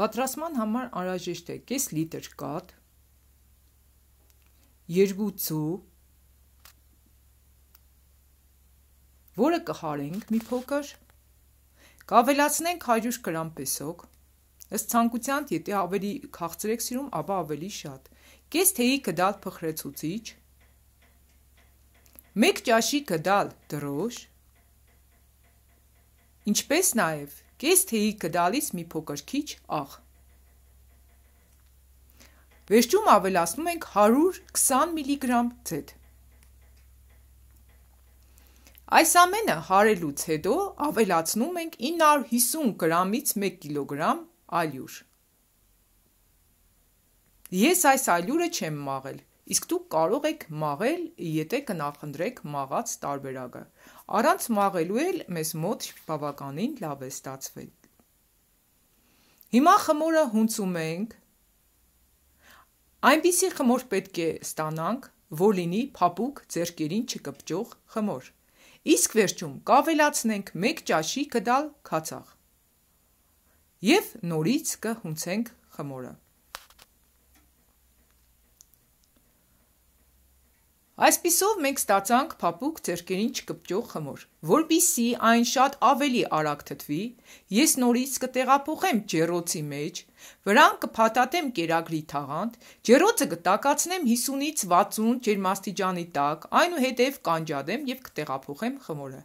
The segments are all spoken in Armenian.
Պատրաստման համար անհրաժեշտ է կես լիտր կաթ, երկու ցու, որը կհարենք մի փոքր, կավելացնենք 100 գրամ պեսոկ, ըստ ցանկության, եթե ավելի քաղցր եք սիրում, ապա ավելի շատ։ Կես թեյի գդալ փխրեցուցիչ, 1 ճաշի գդալ դրոշ, ինչպես նաև Կես թեյիկը դալիս մի փոքր քիչ աղ։ Վերջում ավելացնում ենք 120 միլիգրամ ձեթ։ Այս ամենը հարելուց հետո ավելացնում ենք 950 գրամից 1 կիլոգրամ ալյուր։ Ես այս ալյուրը չեմ մաղել։ Իսկ դուք կարող եք մաղել, եթե կնախնդրեք մաղած տարբերակը։ Առանց մաղելու էլ մեզ մոտ բավականին լավ է ստացվել։ Հիմա խմորը հունցում ենք։ Այնպիսի խմոր պետք է ստանանք, որ լինի փապուկ ձերկերին չկպճող խմոր։ Իսկ վերջում կավելացնենք 1 ճաշի գդալ քացախ։ Եվ նորից կհունցենք խմորը։ Այսպիսով մենք ստացանք փափուկ зерքերին չկպճող խմոր։ Որբիսի այն շատ ավելի արագ թթվի, ես նորից կտեղափոխեմ ջեռոցի մեջ, վրան կփաթաթեմ կերակրի թաղանթ, ջեռոցը կտակացնեմ 50-ից 60 ջերմաստիճանի տակ, այնուհետև կանջադեմ եւ կտեղափոխեմ խմորը։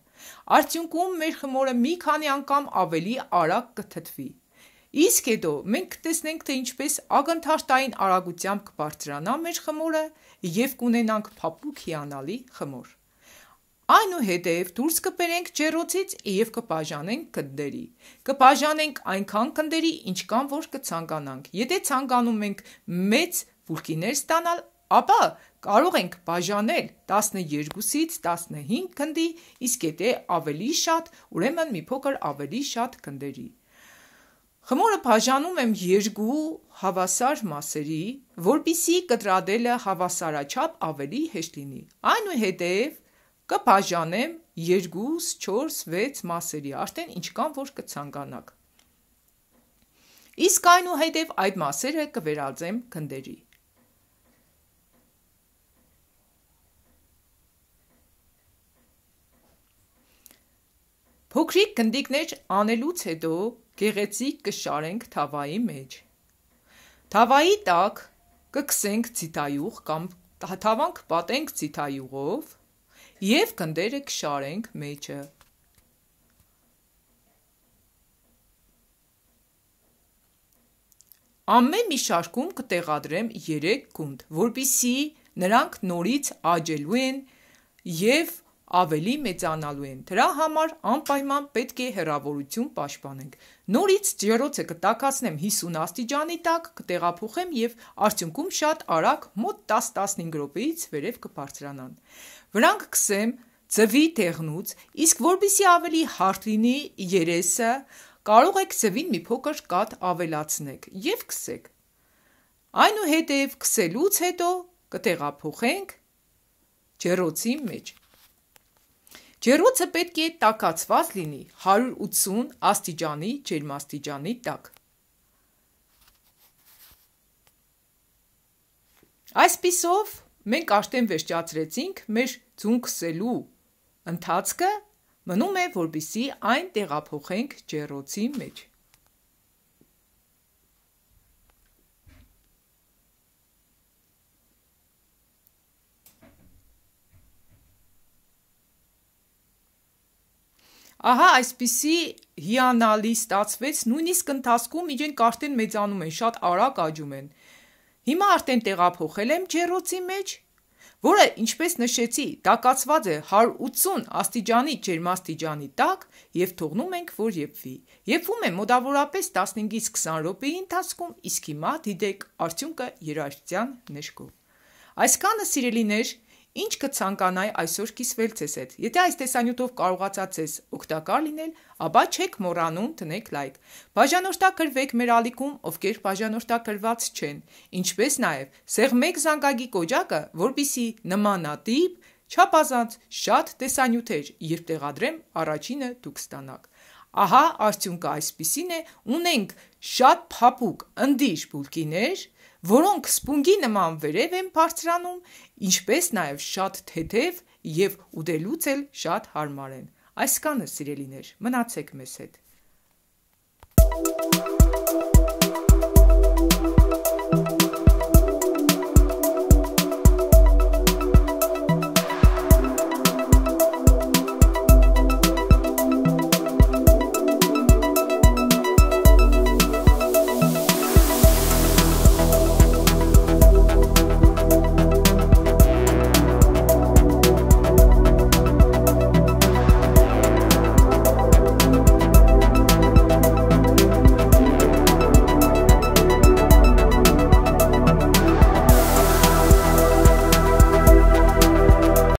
Արդյունքում մեր խմորը մի քանի անգամ ավելի արագ կթթվի։ Իսկ հետո մենք տեսնենք, թե ինչպես ագնթարթային արագությամբ կբարձրանա մեր խմորը եւ կունենանք փափուկ հիանալի խմոր։ Այնուհետև դուրս կբերենք ջերոցից եւ կպաժանենք կնդերի։ Կպաժանենք այնքան կնդերի, ինչքան որ կցանկանանք։ Եթե ցանկանում ենք մեծ բուրկիներ ստանալ, ապա կարող ենք բաժանել 12-ից 15 կնդի, իսկ եթե ավելի շատ, ուրեմն մի փոքր ավելի շատ կնդերի։ Խմորը բաժանում եմ երկու հավասար մասերի, որպիսի կտրատելը հավասարաչափ ավելի հեշտ լինի։ Այնուհետև կբաժանեմ 2-ից 4-6 մասերի, արդեն ինչքան որ կցանկանաք։ Իսկ այնուհետև այդ մասերը կվերածեմ գնդերի։ Փոքրիկ գնդիկներ անելուց հետո Գեղեցիկ կշարենք թավայի մեջ։ Թավայի տակ կքսենք ցիտայուղ կամ թավանք պատենք ցիտայուղով եւ գնդերը կշարենք մեջը։ Ամեն մի շարքում կտեղադրեմ 3 գունդ, որբիսի նրանք նորից աճելու են եւ ավելի մեծանալու են։ Դրա համար անպայման պետք է հեռավորություն պաշտպանենք։ Նորից ջերոցը կտակացնեմ 50 աստիճանի տակ, կտեղափոխեմ եւ արդյունքում շատ արագ մոտ 10-15 րոպեից վերև կբարձրանան։ Վրանք կսեմ ծվի տեղնուց, իսկ որբիսի ավելի հարթ լինի երեսը, կարող եք ծվին մի փոքր կատ ավելացնեք եւ կսեք։ Այնուհետև կսելուց հետո կտեղափոխենք ջերոցի մեջ։ Ջերոցը պետք է տակացված լինի 180 աստիճանի ջերմաստիճանի տակ։ Այսպիսով մենք արդեն վերջացրեցինք մեր ձուն քսելու ընթացքը, մնում է որպիսի այն տեղափոխենք ջերոցի մեջ։ Ահա այսպիսի հիանալի ստացվեց, նույնիսկ ընթացքում իրենք արդեն մեծանում են, շատ արագ աճում են։ Հիմա արդեն տեղափոխել եմ ջերոցի մեջ, որը, ինչպես նշեցի, տակածված է 180 աստիճանի ջերմաստիճանի տակ եւ թողնում ենք, որ եփվի։ Եփվում է մոտավորապես 15-ից 20 րոպեի ընթացքում, իսկ հիմա դիտեք արդյունքը երաժշտյան ներկով։ Այսքանը սիրելիներ, Ինչ կցանկանայի այսօր կիսվել ցես հետ։ Եթե այս տեսանյութով կարողացած ես օգտակար լինել, ապա չեք մոռանում տնեք լայք։ Բաժանորդակրվեք մեր ալիքում, ովքեր բաժանորդակրված չեն, ինչպես նաև սեղմեք զանգագի կոճակը, որբիսի նմանատիպ չափազանց շատ տեսանյութեր, երբ տեղադրեմ, առաջինը դուք ստանաք։ Ահա արդյունքը այսպիսին է, ունենք շատ փափուկ ընդիշ բուլկիներ, որոնք սպունգի նման վերև են բարձրանում, ինչպես նաև շատ թեթև եւ ուտելուց էլ շատ հարմար են։ Այսքանը, սիրելիներ, մնացեք մեզ հետ։